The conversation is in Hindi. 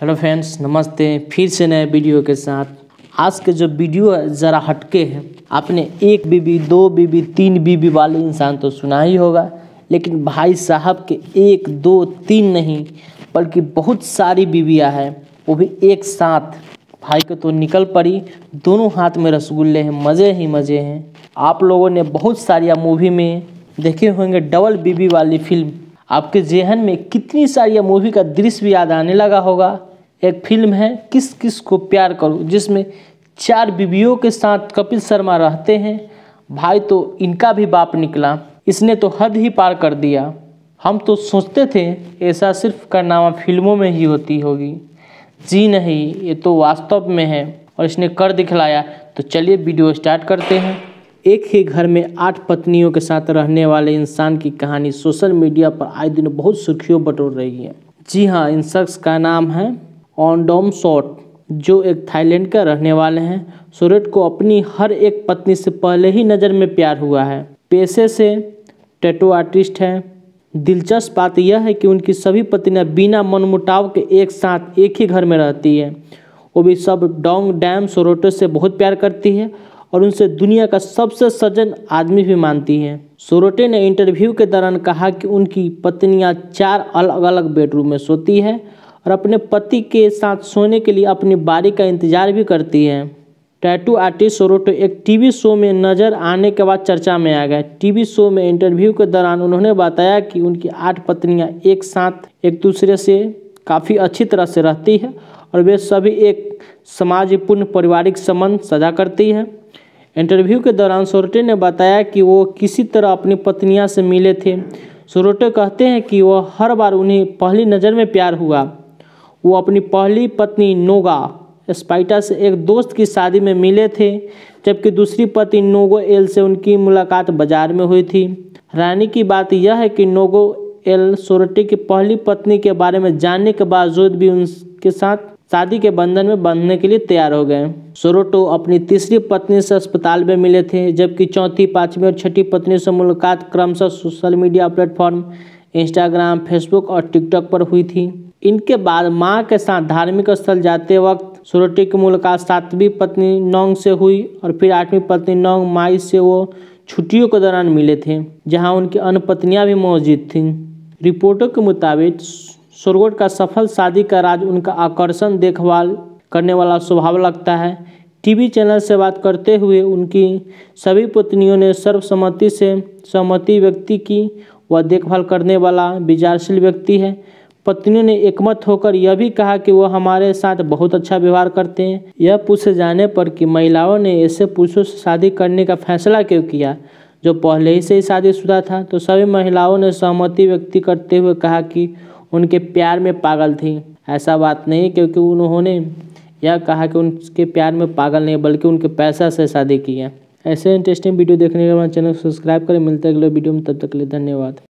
हेलो फ्रेंड्स नमस्ते फिर से नए वीडियो के साथ आज के जो वीडियो है ज़रा हटके हैं आपने एक बीबी दो बीबी तीन बीबी वाले इंसान तो सुना ही होगा लेकिन भाई साहब के एक दो तीन नहीं बल्कि बहुत सारी बीबियाँ हैं वो भी एक साथ भाई को तो निकल पड़ी दोनों हाथ में रसगुल्ले हैं मज़े ही मज़े हैं आप लोगों ने बहुत सारी मूवी में देखे होंगे डबल बीबी वाली फिल्म आपके जहन में कितनी सारी मूवी का दृश्य भी याद आने लगा होगा एक फिल्म है किस किस को प्यार करो जिसमें चार बीवियों के साथ कपिल शर्मा रहते हैं भाई तो इनका भी बाप निकला इसने तो हद ही पार कर दिया हम तो सोचते थे ऐसा सिर्फ कारनामा फिल्मों में ही होती होगी जी नहीं ये तो वास्तव में है और इसने कर दिखलाया तो चलिए वीडियो स्टार्ट करते हैं एक ही घर में आठ पत्नियों के साथ रहने वाले इंसान की कहानी सोशल मीडिया पर आए दिन बहुत सुर्खियों बटोर रही है जी हाँ इन शख्स का नाम है ऑनडोम सॉट जो एक थाईलैंड का रहने वाले हैं सोरेट को अपनी हर एक पत्नी से पहले ही नज़र में प्यार हुआ है पेशे से टैटू आर्टिस्ट हैं दिलचस्प बात यह है कि उनकी सभी पत्नियां बिना मनमुटाव के एक साथ एक ही घर में रहती है वो भी सब डोंग डैम सोरोटो से बहुत प्यार करती है और उनसे दुनिया का सबसे सजन आदमी भी मानती है सोरोटे ने इंटरव्यू के दौरान कहा कि उनकी पत्नियां चार अलग अलग बेडरूम में सोती है और अपने पति के साथ सोने के लिए अपनी बारी का इंतजार भी करती है टैटू आर्टिस्ट सोरोटो एक टीवी शो में नज़र आने के बाद चर्चा में आ गए टीवी शो में इंटरव्यू के दौरान उन्होंने बताया कि उनकी आठ पत्नियां एक साथ एक दूसरे से काफ़ी अच्छी तरह से रहती है और वे सभी एक समाजपूर्ण पारिवारिक संबंध सजा करती है इंटरव्यू के दौरान सोरोटे ने बताया कि वो किसी तरह अपनी पत्नियाँ से मिले थे सोरोटे कहते हैं कि वह हर बार उन्हें पहली नज़र में प्यार हुआ वो अपनी पहली पत्नी नोगा स्पाइटा से एक दोस्त की शादी में मिले थे जबकि दूसरी पति नोगो एल से उनकी मुलाकात बाजार में हुई थी रानी की बात यह है कि नोगो एल सोरटी की पहली पत्नी के बारे में जानने के बावजूद भी उनके साथ शादी के बंधन में बंधने के लिए तैयार हो गए सोरोटो अपनी तीसरी पत्नी से अस्पताल में मिले थे जबकि चौथी पाँचवीं और छठी पत्नी से मुलाकात क्रमशः social media platform Instagram Facebook और टिकटॉक पर हुई थी इनके बाद माँ के साथ धार्मिक स्थल जाते वक्त सुरोटी की मुलाकात सातवीं पत्नी नोंग से हुई और फिर आठवीं पत्नी नोंग माई से वो छुट्टियों के दौरान मिले थे जहां उनकी अन्य पत्नियाँ भी मौजूद थीं रिपोर्टों के मुताबिक सुरगोट का सफल शादी का राज उनका आकर्षण देखभाल करने वाला स्वभाव लगता है टीवी चैनल से बात करते हुए उनकी सभी पत्नियों ने सर्वसम्मति से सहमति व्यक्ति की वह देखभाल करने वाला विचारशील व्यक्ति है पत्नियों ने एकमत होकर यह भी कहा कि वह हमारे साथ बहुत अच्छा व्यवहार करते हैं यह पूछे जाने पर कि महिलाओं ने ऐसे पुरुषों से शादी करने का फैसला क्यों किया जो पहले ही से ही शादीशुदा था तो सभी महिलाओं ने सहमति व्यक्त करते हुए कहा कि उनके प्यार में पागल थी ऐसा बात नहीं क्योंकि उन्होंने यह कहा कि उनके प्यार में पागल नहीं बल्कि उनके पैसा से शादी की है ऐसे इंटरेस्टिंग वीडियो देखने के लिए हमारे चैनल को सब्सक्राइब करें मिलते हैं अगले वीडियो में तब तक के लिए धन्यवाद